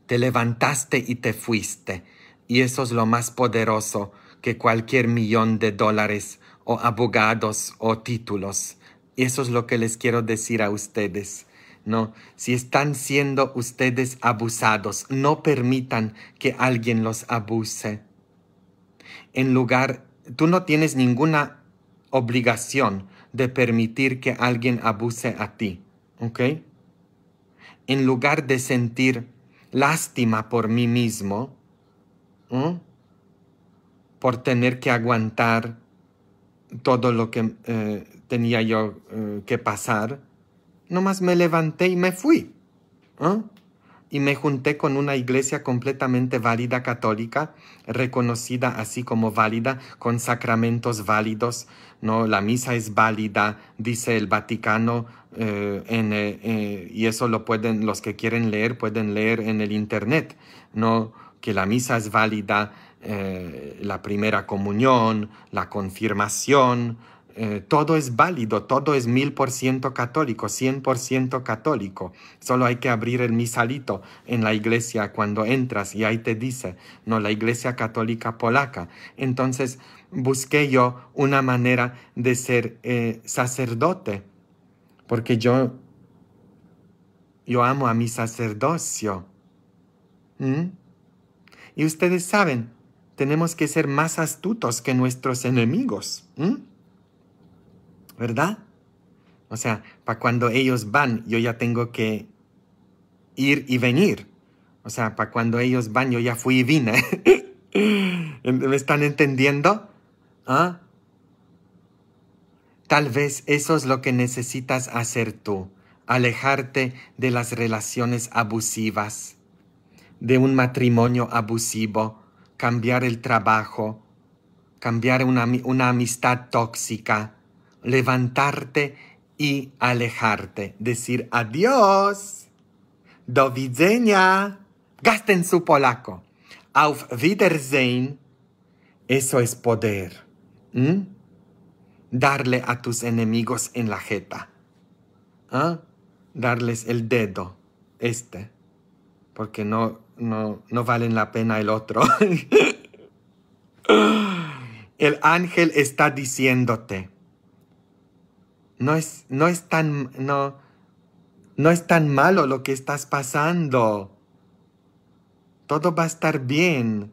Te levantaste y te fuiste. Y eso es lo más poderoso que cualquier millón de dólares o abogados o títulos. Eso es lo que les quiero decir a ustedes. No, si están siendo ustedes abusados, no permitan que alguien los abuse. En lugar, tú no tienes ninguna obligación de permitir que alguien abuse a ti, ¿ok? En lugar de sentir lástima por mí mismo, por tener que aguantar todo lo que eh, tenía yo eh, que pasar, nomás me levanté y me fui. ¿no? y me junté con una iglesia completamente válida católica, reconocida así como válida, con sacramentos válidos, ¿no? La misa es válida, dice el Vaticano, eh, eh, eh, y eso lo pueden, los que quieren leer, pueden leer en el Internet, ¿no? Que la misa es válida, la primera comunión, la confirmación, eh, todo es válido, todo es mil por ciento católico, cien por ciento católico. Solo hay que abrir el misalito en la iglesia cuando entras y ahí te dice, no, la iglesia católica polaca. Entonces busqué yo una manera de ser eh, sacerdote, porque yo, yo amo a mi sacerdocio. ¿Mm? Y ustedes saben, tenemos que ser más astutos que nuestros enemigos. ¿Mm? ¿verdad? O sea, para cuando ellos van, yo ya tengo que ir y venir. O sea, para cuando ellos van, yo ya fui y vine. ¿Me están entendiendo? ¿Ah? Tal vez eso es lo que necesitas hacer tú, alejarte de las relaciones abusivas, de un matrimonio abusivo, cambiar el trabajo, cambiar una amistad tóxica, levantarte y alejarte, decir adiós, do widzenia, gasten su polaco, auf Wiedersehen, eso es poder. ¿Mm? Darle a tus enemigos en la jeta. ¿Ah? Darles el dedo, este, porque no, no, no valen la pena el otro. el ángel está diciéndote, no es, no es tan, no, es tan malo lo que estás pasando. Todo va a estar bien.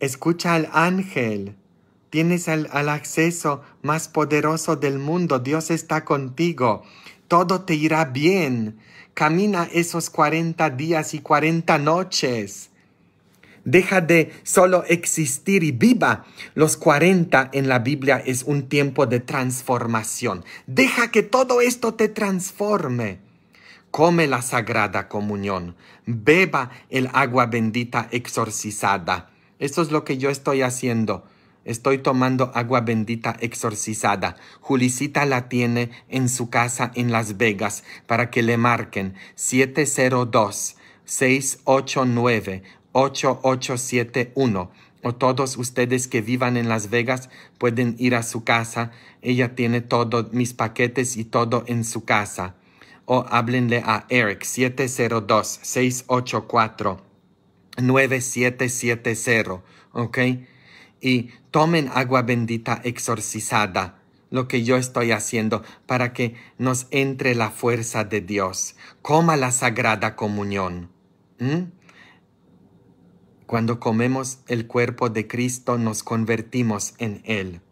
Escucha al ángel. Tienes al el, acceso más poderoso del mundo. Dios está contigo. Todo te irá bien. Camina esos 40 días y 40 noches deja de solo existir y viva. Los 40 en la Biblia es un tiempo de transformación. Deja que todo esto te transforme. Come la sagrada comunión. Beba el agua bendita exorcizada. Eso es lo que yo estoy haciendo. Estoy tomando agua bendita exorcizada. Julicita la tiene en su casa en Las Vegas para que le marquen 702 689 8871. O todos ustedes que vivan en Las Vegas pueden ir a su casa. Ella tiene todos mis paquetes y todo en su casa. O háblenle a Eric 702-684-9770. ¿Ok? Y tomen agua bendita exorcizada lo que yo estoy haciendo para que nos entre la fuerza de Dios. Coma la sagrada comunión. Cuando comemos el cuerpo de Cristo nos convertimos en Él.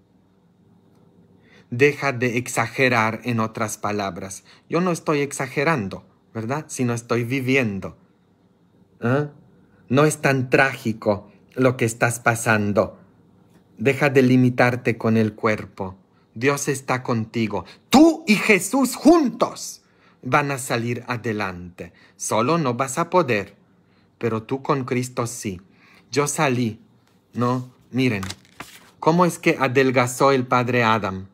Deja de exagerar en otras palabras. Yo no estoy exagerando, ¿verdad? Sino estoy viviendo. ¿Ah? No es tan trágico lo que estás pasando. Deja de limitarte con el cuerpo. Dios está contigo. Tú y Jesús juntos van a salir adelante. Solo no vas a poder pero tú con Cristo sí. Yo salí, ¿no? Miren, ¿cómo es que adelgazó el padre Adam?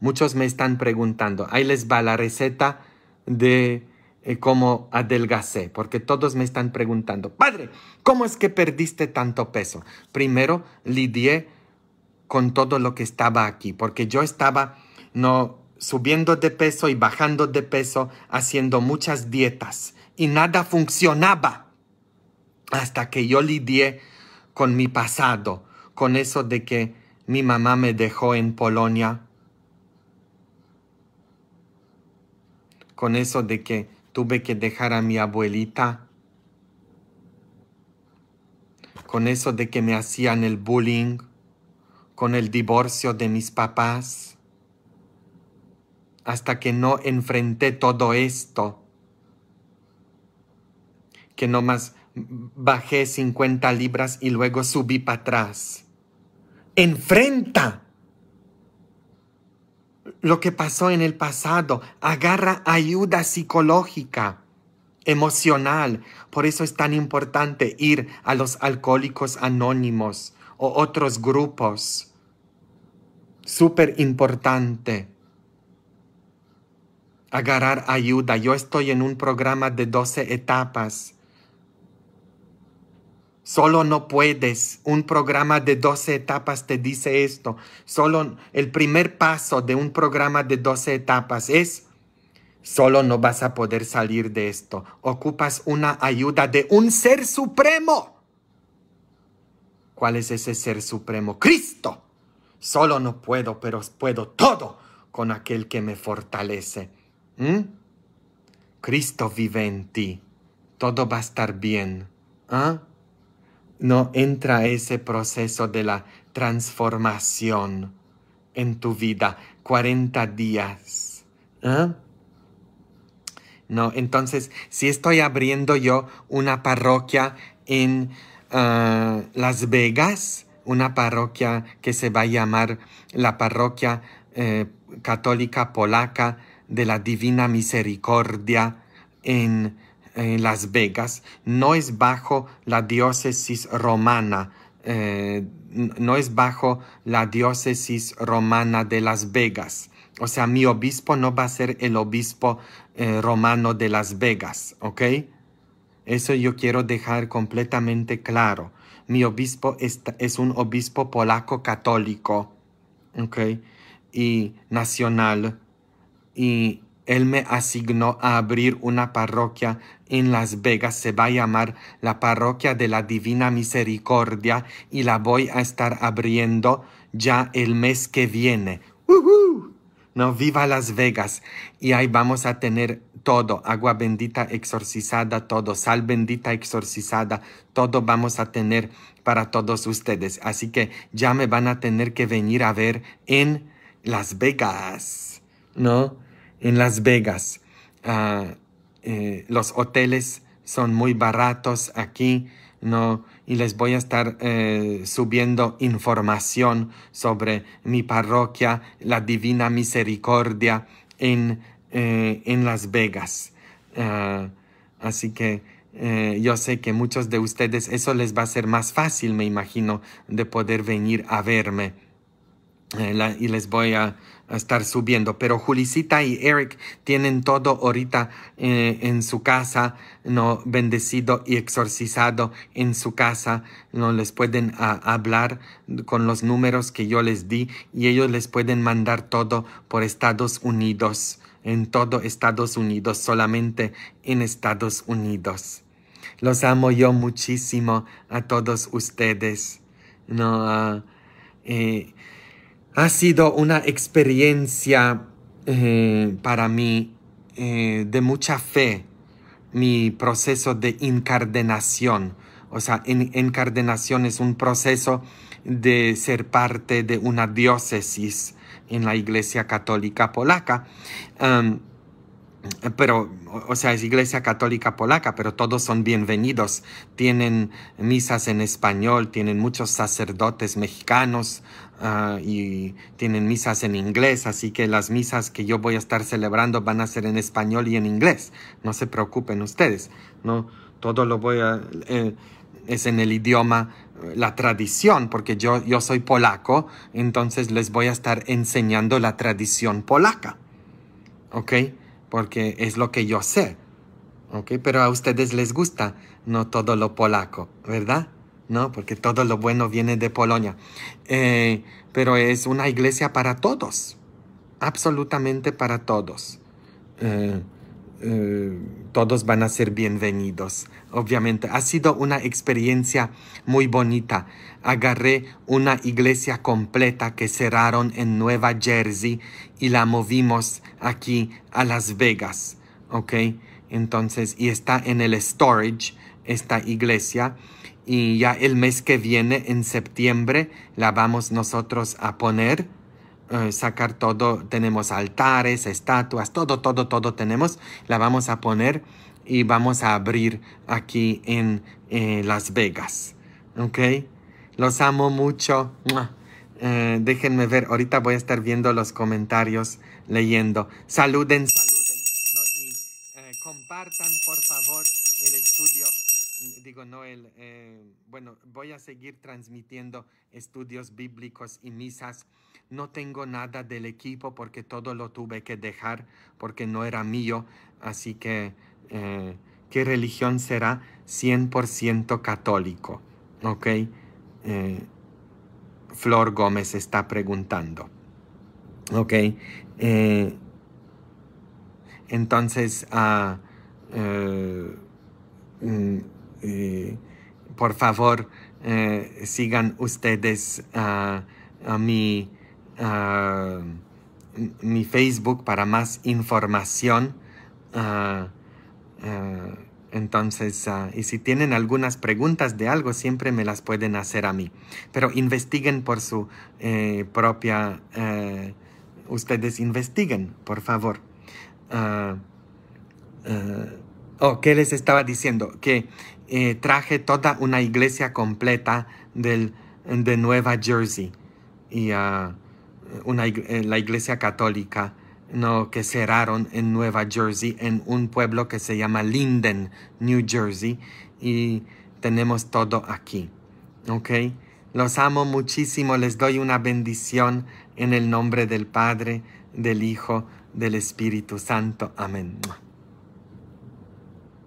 Muchos me están preguntando, ahí les va la receta de eh, cómo adelgacé, porque todos me están preguntando, padre, ¿cómo es que perdiste tanto peso? Primero lidié con todo lo que estaba aquí, porque yo estaba no subiendo de peso y bajando de peso, haciendo muchas dietas y nada funcionaba hasta que yo lidié con mi pasado, con eso de que mi mamá me dejó en Polonia, con eso de que tuve que dejar a mi abuelita, con eso de que me hacían el bullying, con el divorcio de mis papás, hasta que no enfrenté todo esto, que no más bajé 50 libras y luego subí para atrás. Enfrenta lo que pasó en el pasado. Agarra ayuda psicológica, emocional. Por eso es tan importante ir a los alcohólicos anónimos o otros grupos. Súper importante. Agarrar ayuda. Yo estoy en un programa de 12 etapas Solo no puedes. Un programa de 12 etapas te dice esto. Solo el primer paso de un programa de 12 etapas es, solo no vas a poder salir de esto. Ocupas una ayuda de un ser supremo. ¿Cuál es ese ser supremo? Cristo. Solo no puedo, pero puedo todo con aquel que me fortalece. ¿Mm? Cristo vive en ti. Todo va a estar bien. ¿Ah? no entra ese proceso de la transformación en tu vida, 40 días. ¿eh? No, entonces, si estoy abriendo yo una parroquia en ah, Las Vegas, una parroquia que se va a llamar la parroquia eh, católica polaca de la Divina Misericordia en las Vegas no es bajo la diócesis romana, eh, no es bajo la diócesis romana de Las Vegas. O sea, mi obispo no va a ser el obispo eh, romano de Las Vegas, ¿ok? Eso yo quiero dejar completamente claro. Mi obispo es, es un obispo polaco católico, ¿ok? Y nacional. Y él me asignó a abrir una parroquia en Las Vegas. Se va a llamar la Parroquia de la Divina Misericordia y la voy a estar abriendo ya el mes que viene. ¡Woohoo! No, viva Las Vegas. Y ahí vamos a tener todo, agua bendita exorcizada, todo, sal bendita exorcizada, todo vamos a tener para todos ustedes. Así que ya me van a tener que venir a ver en Las Vegas, ¿no? en Las Vegas. Ah, eh, los hoteles son muy baratos aquí, ¿no? Y les voy a estar eh, subiendo información sobre mi parroquia, la Divina Misericordia en, eh, en Las Vegas. Ah, así que yo sé que muchos de ustedes eso les va a ser más fácil, me imagino, de poder venir a verme. y les voy a a estar subiendo. Pero Julisita y Eric tienen todo ahorita eh, en su casa, ¿no? Bendecido y exorcizado en su casa, ¿no? Les pueden ah, hablar con los números que yo les di y ellos les pueden mandar todo por Estados Unidos, en todo Estados Unidos, solamente en Estados Unidos. Los amo yo muchísimo a todos ustedes, ¿no? Ah, eh, ha sido una experiencia eh, para mí eh, de mucha fe, mi proceso de encardenación. O sea, en, encardenación es un proceso de ser parte de una diócesis en la Iglesia Católica Polaca. pero, o sea, es Iglesia Católica Polaca, pero todos son bienvenidos. Tienen misas en español, tienen muchos sacerdotes mexicanos, Ah, y tienen misas en inglés, así que las misas que yo voy a estar celebrando van a ser en español y en inglés. No se preocupen ustedes, no todo lo voy a eh, es en el idioma eh, la tradición, porque yo, yo soy polaco, entonces les voy a estar enseñando la tradición polaca. ¿Ok? Porque es lo que yo sé. ¿Ok? Pero a ustedes les gusta no todo lo polaco, ¿verdad? ¿no? Porque todo lo bueno viene de Polonia. Eh, pero es una iglesia para todos, absolutamente para todos. Eh, eh, todos van a ser bienvenidos, obviamente. Ha sido una experiencia muy bonita. Agarré una iglesia completa que cerraron en Nueva Jersey y la movimos aquí a Las Vegas, ¿ok? Entonces, y está en el storage esta iglesia y ya el mes que viene, en septiembre, la vamos nosotros a poner. Eh, sacar todo, tenemos altares, estatuas, todo, todo, todo tenemos. La vamos a poner y vamos a abrir aquí en eh, Las Vegas. ¿Ok? Los amo mucho. Eh, déjenme ver, ahorita voy a estar viendo los comentarios, leyendo. Saluden, saluden. y, compartan, por favor, el estudio digo Noel, eh, bueno, voy a seguir transmitiendo estudios bíblicos y misas. No tengo nada del equipo porque todo lo tuve que dejar porque no era mío. Así que, eh, ¿qué religión será 100% católico? ¿Ok? Eh, Flor Gómez está preguntando. ¿Ok? entonces, a... Ah, mm, eh, por favor, eh, sigan ustedes a mi, mi, Facebook para más información. Ah, ah, entonces, ah, y si tienen algunas preguntas de algo, siempre me las pueden hacer a mí. Pero investiguen por su eh, propia... ustedes investiguen, por favor. oh, ¿qué les estaba diciendo? Que eh, traje toda una iglesia completa de Nueva Jersey y ah, eh, la iglesia católica no, que cerraron en Nueva Jersey, en un pueblo que se llama Linden, New Jersey, y tenemos todo aquí. Los amo muchísimo, les doy una bendición en el nombre del Padre, del Hijo, del Espíritu Santo. Amén.